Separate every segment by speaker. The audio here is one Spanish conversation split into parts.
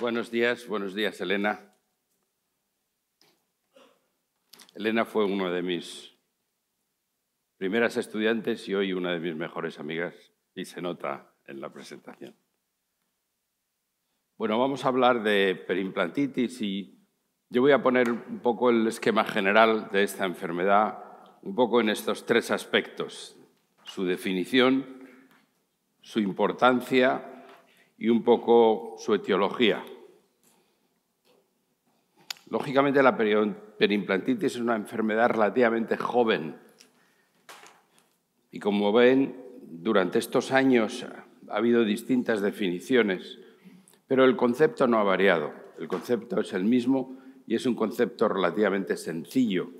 Speaker 1: Buenos días, buenos días, Elena. Elena fue una de mis primeras estudiantes y hoy una de mis mejores amigas, y se nota en la presentación. Bueno, vamos a hablar de perimplantitis y yo voy a poner un poco el esquema general de esta enfermedad, un poco en estos tres aspectos, su definición, su importancia y un poco su etiología. Lógicamente la perimplantitis es una enfermedad relativamente joven y como ven, durante estos años ha habido distintas definiciones, pero el concepto no ha variado. El concepto es el mismo y es un concepto relativamente sencillo.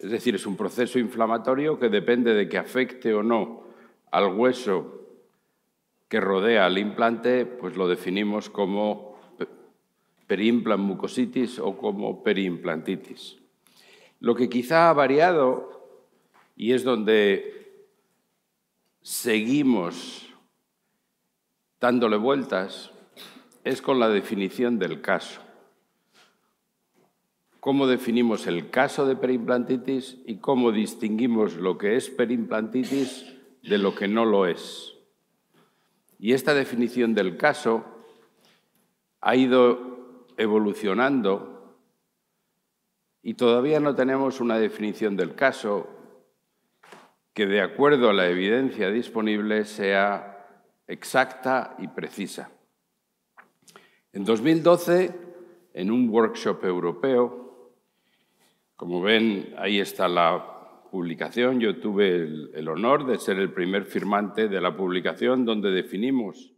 Speaker 1: Es decir, es un proceso inflamatorio que depende de que afecte o no al hueso que rodea al implante, pues lo definimos como perimplant mucositis o como perimplantitis. Lo que quizá ha variado, y es donde seguimos dándole vueltas, es con la definición del caso. Cómo definimos el caso de perimplantitis y cómo distinguimos lo que es perimplantitis de lo que no lo es. Y esta definición del caso ha ido evolucionando y todavía no tenemos una definición del caso que de acuerdo a la evidencia disponible sea exacta y precisa. En 2012, en un workshop europeo, como ven, ahí está la publicación. Yo tuve el, el honor de ser el primer firmante de la publicación donde definimos